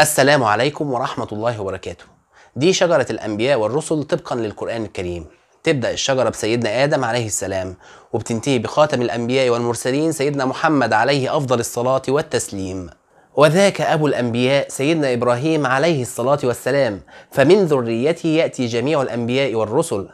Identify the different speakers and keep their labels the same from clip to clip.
Speaker 1: السلام عليكم ورحمة الله وبركاته دي شجرة
Speaker 2: الأنبياء والرسل طبقا للقرآن الكريم تبدأ الشجرة بسيدنا آدم عليه السلام وبتنتهي بخاتم الأنبياء والمرسلين سيدنا محمد عليه أفضل الصلاة والتسليم وذاك أبو الأنبياء سيدنا إبراهيم عليه الصلاة والسلام فمن ذريته يأتي جميع الأنبياء والرسل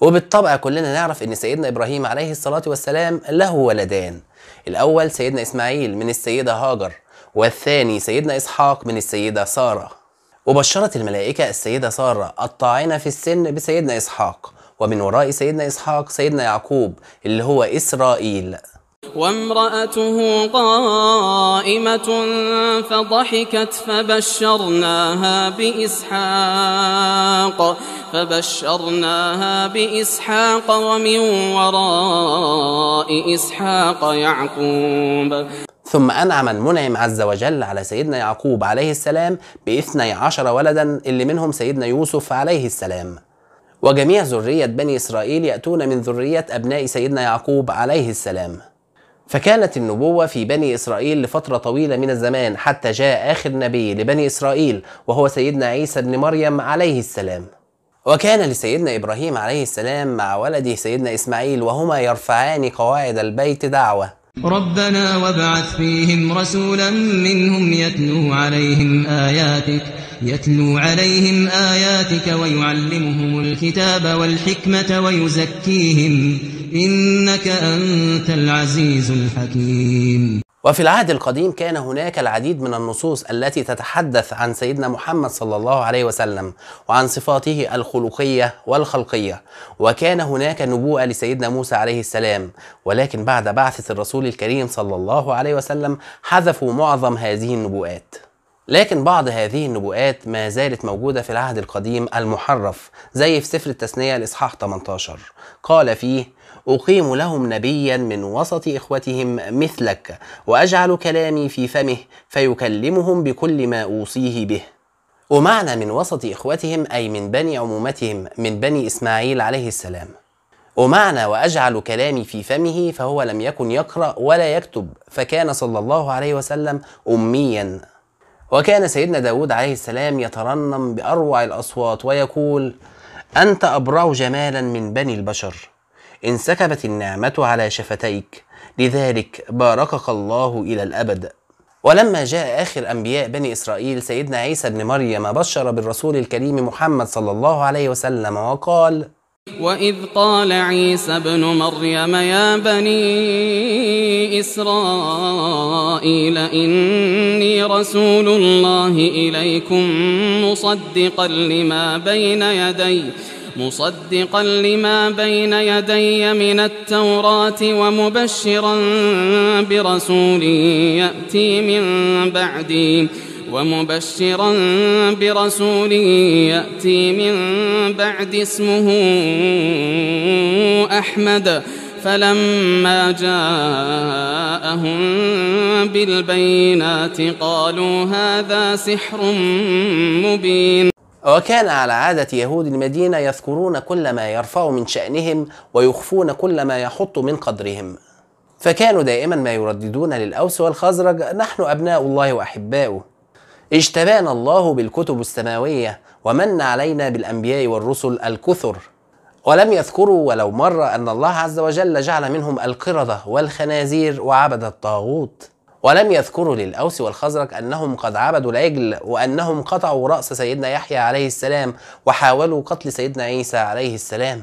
Speaker 2: وبالطبع كلنا نعرف ان سيدنا ابراهيم عليه الصلاه والسلام له ولدان الاول سيدنا اسماعيل من السيده هاجر والثاني سيدنا إسحاق من السيدة سارة وبشرت الملائكة السيدة سارة الطاعنة في السن بسيدنا إسحاق ومن وراء سيدنا إسحاق سيدنا يعقوب اللي هو إسرائيل
Speaker 1: وامرأته قائمة فضحكت فبشرناها بإسحاق فبشرناها بإسحاق ومن وراء إسحاق يعقوب ثم
Speaker 2: أنعم المنعم
Speaker 1: عز وجل
Speaker 2: على سيدنا يعقوب عليه السلام باثني عشر ولدا اللي منهم سيدنا يوسف عليه السلام وجميع ذرية بني إسرائيل يأتون من ذرية أبناء سيدنا يعقوب عليه السلام فكانت النبوة في بني إسرائيل لفترة طويلة من الزمان حتى جاء آخر نبي لبني إسرائيل وهو سيدنا عيسى بن مريم عليه السلام وكان لسيدنا إبراهيم عليه السلام مع ولده سيدنا إسماعيل وهما يرفعان قواعد البيت دعوة
Speaker 1: ربنا وابعث فيهم رسولا منهم يتلو عليهم آياتك يتلو عليهم آياتك ويعلمهم الكتاب والحكمة ويزكيهم إنك أنت العزيز الحكيم
Speaker 2: وفي العهد القديم كان هناك العديد من النصوص التي تتحدث عن سيدنا محمد صلى الله عليه وسلم وعن صفاته الخلقية والخلقية وكان هناك نبوءة لسيدنا موسى عليه السلام ولكن بعد بعثة الرسول الكريم صلى الله عليه وسلم حذفوا معظم هذه النبوءات لكن بعض هذه النبوءات ما زالت موجودة في العهد القديم المحرف زي في سفر التثنية الإصحاح 18 قال فيه أقيم لهم نبيا من وسط إخوتهم مثلك وأجعل كلامي في فمه فيكلمهم بكل ما أوصيه به ومعنى من وسط إخوتهم أي من بني عمومتهم من بني إسماعيل عليه السلام ومعنى وأجعل كلامي في فمه فهو لم يكن يقرأ ولا يكتب فكان صلى الله عليه وسلم أميا وكان سيدنا داود عليه السلام يترنم بأروع الأصوات ويقول أنت أبرع جمالا من بني البشر انسكبت النعمة على شفتيك لذلك باركك الله إلى الأبد ولما جاء آخر أنبياء بني إسرائيل سيدنا عيسى بن مريم بشر بالرسول الكريم محمد صلى الله عليه وسلم وقال
Speaker 1: وإذ قال عيسى ابن مريم يا بني إسرائيل إني رسول الله إليكم مصدقا لما بين يديه مصدقا لما بين يدي من التوراة ومبشرا برسول يأتي من بعدي ومبشرا برسول يأتي من بعد اسمه أحمد فلما جاءهم بالبينات قالوا هذا سحر مبين وكان على عادة
Speaker 2: يهود المدينة يذكرون كل ما يرفع من شأنهم ويخفون كل ما يحط من قدرهم فكانوا دائما ما يرددون للأوس والخزرج نحن أبناء الله وأحباؤه اجتبانا الله بالكتب السماوية ومن علينا بالأنبياء والرسل الكثر ولم يذكروا ولو مرة أن الله عز وجل جعل منهم القردة والخنازير وعبد الطاغوت ولم يذكروا للأوس والخزرج أنهم قد عبدوا العجل وأنهم قطعوا رأس سيدنا يحيى عليه السلام وحاولوا قتل سيدنا عيسى عليه السلام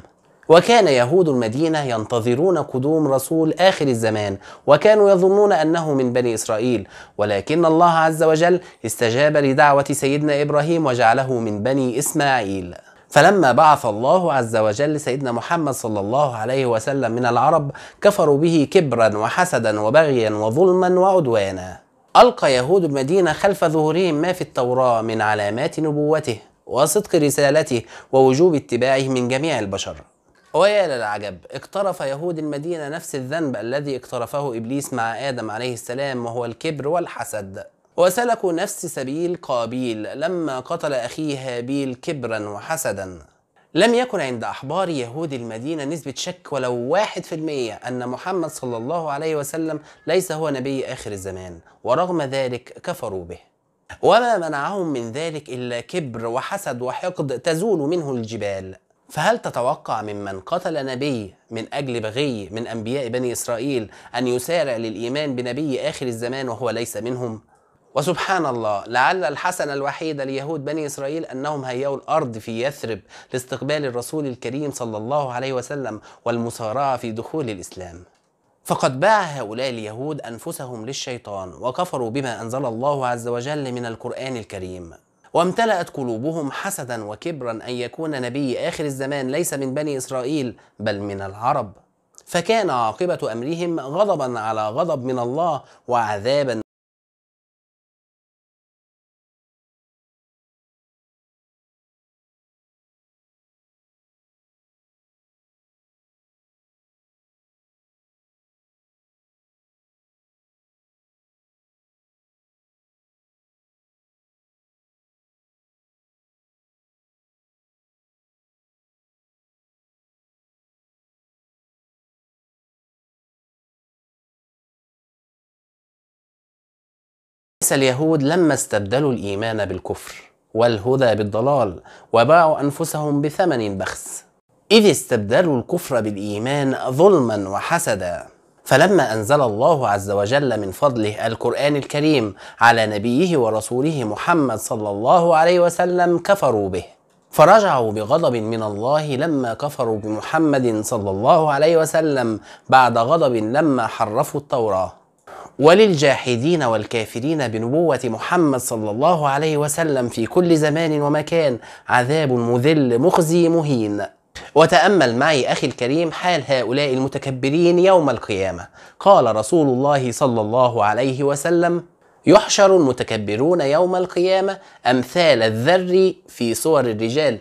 Speaker 2: وكان يهود المدينة ينتظرون قدوم رسول آخر الزمان وكانوا يظنون أنه من بني إسرائيل ولكن الله عز وجل استجاب لدعوة سيدنا إبراهيم وجعله من بني إسماعيل فلما بعث الله عز وجل سيدنا محمد صلى الله عليه وسلم من العرب كفروا به كبرا وحسدا وبغيا وظلما وعدوانا ألقى يهود المدينة خلف ظهورهم ما في التوراة من علامات نبوته وصدق رسالته ووجوب اتباعه من جميع البشر ويا للعجب اقترف يهود المدينة نفس الذنب الذي اقترفه إبليس مع آدم عليه السلام وهو الكبر والحسد وسلكوا نفس سبيل قابيل لما قتل أخيه هابيل كبرا وحسدا لم يكن عند أحبار يهود المدينة نسبة شك ولو واحد في المية أن محمد صلى الله عليه وسلم ليس هو نبي آخر الزمان ورغم ذلك كفروا به وما منعهم من ذلك إلا كبر وحسد وحقد تزول منه الجبال فهل تتوقع ممن قتل نبي من أجل بغي من أنبياء بني إسرائيل أن يسارع للإيمان بنبي آخر الزمان وهو ليس منهم؟ وسبحان الله لعل الحسنة الوحيدة ليهود بني إسرائيل أنهم هيئوا الأرض في يثرب لاستقبال الرسول الكريم صلى الله عليه وسلم والمسارعة في دخول الإسلام فقد باع هؤلاء اليهود أنفسهم للشيطان وكفروا بما أنزل الله عز وجل من القرآن الكريم وامتلأت قلوبهم حسدا وكبرا أن يكون نبي آخر الزمان ليس من بني إسرائيل بل من العرب فكان عاقبة
Speaker 1: أمرهم غضبا على غضب من الله وعذابا ليس اليهود لما استبدلوا الإيمان بالكفر والهدى بالضلال وباعوا أنفسهم
Speaker 2: بثمن بخس إذ استبدلوا الكفر بالإيمان ظلما وحسدا فلما أنزل الله عز وجل من فضله القرآن الكريم على نبيه ورسوله محمد صلى الله عليه وسلم كفروا به فرجعوا بغضب من الله لما كفروا بمحمد صلى الله عليه وسلم بعد غضب لما حرفوا التوراه وللجاحدين والكافرين بنبوة محمد صلى الله عليه وسلم في كل زمان ومكان عذاب مذل مخزي مهين وتأمل معي أخي الكريم حال هؤلاء المتكبرين يوم القيامة قال رسول الله صلى الله عليه وسلم يحشر المتكبرون يوم القيامة أمثال الذر في صور الرجال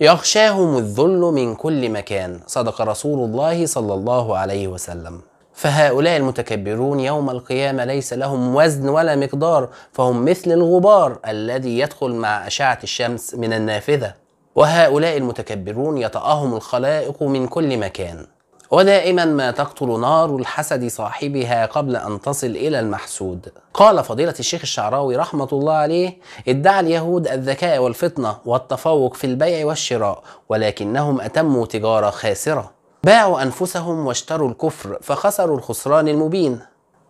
Speaker 2: يغشاهم الذل من كل مكان صدق رسول الله صلى الله عليه وسلم فهؤلاء المتكبرون يوم القيامة ليس لهم وزن ولا مقدار فهم مثل الغبار الذي يدخل مع أشعة الشمس من النافذة وهؤلاء المتكبرون يطأهم الخلائق من كل مكان ودائما ما تقتل نار الحسد صاحبها قبل أن تصل إلى المحسود قال فضيلة الشيخ الشعراوي رحمة الله عليه ادعى اليهود الذكاء والفطنة والتفوق في البيع والشراء ولكنهم أتموا تجارة خاسرة باعوا أنفسهم واشتروا الكفر فخسروا الخسران المبين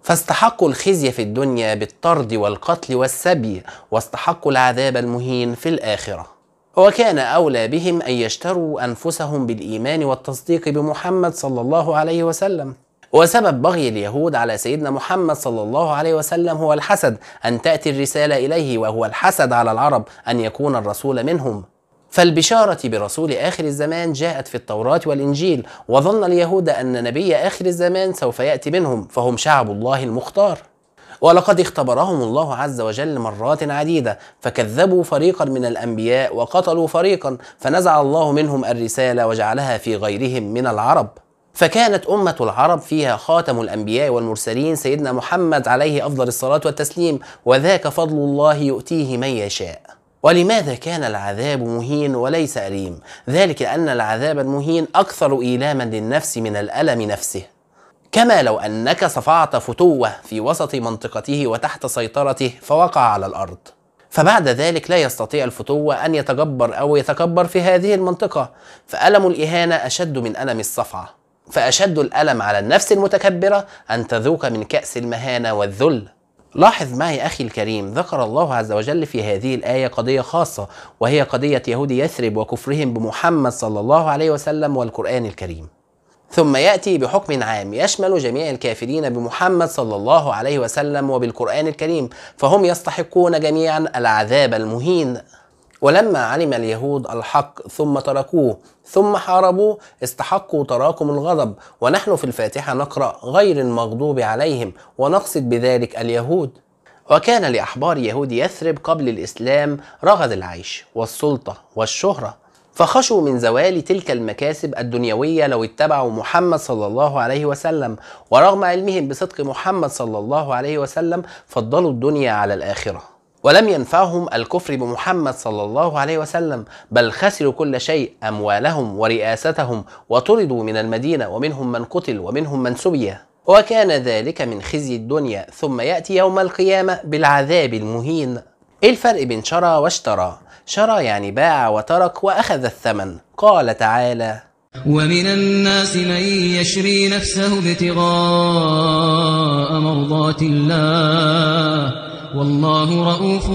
Speaker 2: فاستحقوا الخزي في الدنيا بالطرد والقتل والسبي واستحقوا العذاب المهين في الآخرة وكان أولى بهم أن يشتروا أنفسهم بالإيمان والتصديق بمحمد صلى الله عليه وسلم وسبب بغي اليهود على سيدنا محمد صلى الله عليه وسلم هو الحسد أن تأتي الرسالة إليه وهو الحسد على العرب أن يكون الرسول منهم فالبشارة برسول آخر الزمان جاءت في التوراة والإنجيل وظن اليهود أن نبي آخر الزمان سوف يأتي منهم فهم شعب الله المختار ولقد اختبرهم الله عز وجل مرات عديدة فكذبوا فريقا من الأنبياء وقتلوا فريقا فنزع الله منهم الرسالة وجعلها في غيرهم من العرب فكانت أمة العرب فيها خاتم الأنبياء والمرسلين سيدنا محمد عليه أفضل الصلاة والتسليم وذاك فضل الله يؤتيه من يشاء ولماذا كان العذاب مهين وليس أليم؟ ذلك أن العذاب المهين أكثر إيلاما للنفس من الألم نفسه. كما لو أنك صفعت فتوة في وسط منطقته وتحت سيطرته فوقع على الأرض. فبعد ذلك لا يستطيع الفتوة أن يتجبر أو يتكبر في هذه المنطقة، فألم الإهانة أشد من ألم الصفعة. فأشد الألم على النفس المتكبرة أن تذوق من كأس المهانة والذل لاحظ معي أخي الكريم ذكر الله عز وجل في هذه الآية قضية خاصة وهي قضية يهود يثرب وكفرهم بمحمد صلى الله عليه وسلم والقرآن الكريم ثم يأتي بحكم عام يشمل جميع الكافرين بمحمد صلى الله عليه وسلم وبالقرآن الكريم فهم يستحقون جميعا العذاب المهين ولما علم اليهود الحق ثم تركوه ثم حاربوه استحقوا تراكم الغضب ونحن في الفاتحة نقرأ غير المغضوب عليهم ونقصد بذلك اليهود وكان لأحبار يهود يثرب قبل الإسلام رغد العيش والسلطة والشهرة فخشوا من زوال تلك المكاسب الدنيوية لو اتبعوا محمد صلى الله عليه وسلم ورغم علمهم بصدق محمد صلى الله عليه وسلم فضلوا الدنيا على الآخرة ولم ينفعهم الكفر بمحمد صلى الله عليه وسلم بل خسروا كل شيء أموالهم ورئاستهم وطردوا من المدينة ومنهم من قتل ومنهم من سبي وكان ذلك من خزي الدنيا ثم يأتي يوم القيامة بالعذاب المهين ايه الفرق بين شرى واشترى شرى يعني باع وترك وأخذ الثمن قال تعالى
Speaker 1: ومن الناس من يشري نفسه ابتغاء مرضات الله والله رؤوف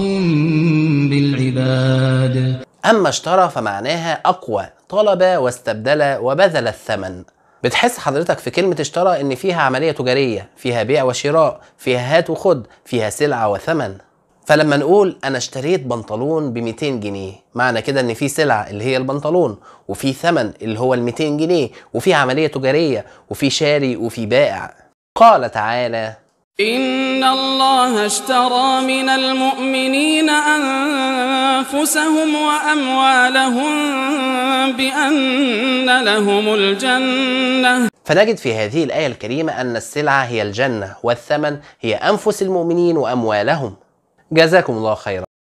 Speaker 1: بالعباد أما اشترى
Speaker 2: فمعناها أقوى طلب واستبدل وبذل الثمن بتحس حضرتك في كلمة اشترى إن فيها عملية تجارية فيها بيع وشراء فيها هات وخد فيها سلعة وثمن فلما نقول أنا اشتريت بنطلون ب 200 جنيه معنى كده إن في سلعة اللي هي البنطلون وفي ثمن اللي هو ال 200 جنيه وفي عملية تجارية وفي شاري وفي بائع قال تعالى
Speaker 1: إن الله اشترى من المؤمنين أنفسهم وأموالهم بأن لهم الجنة
Speaker 2: فنجد في هذه الآية الكريمة أن السلعة هي الجنة والثمن هي أنفس المؤمنين وأموالهم
Speaker 1: جزاكم الله خيرا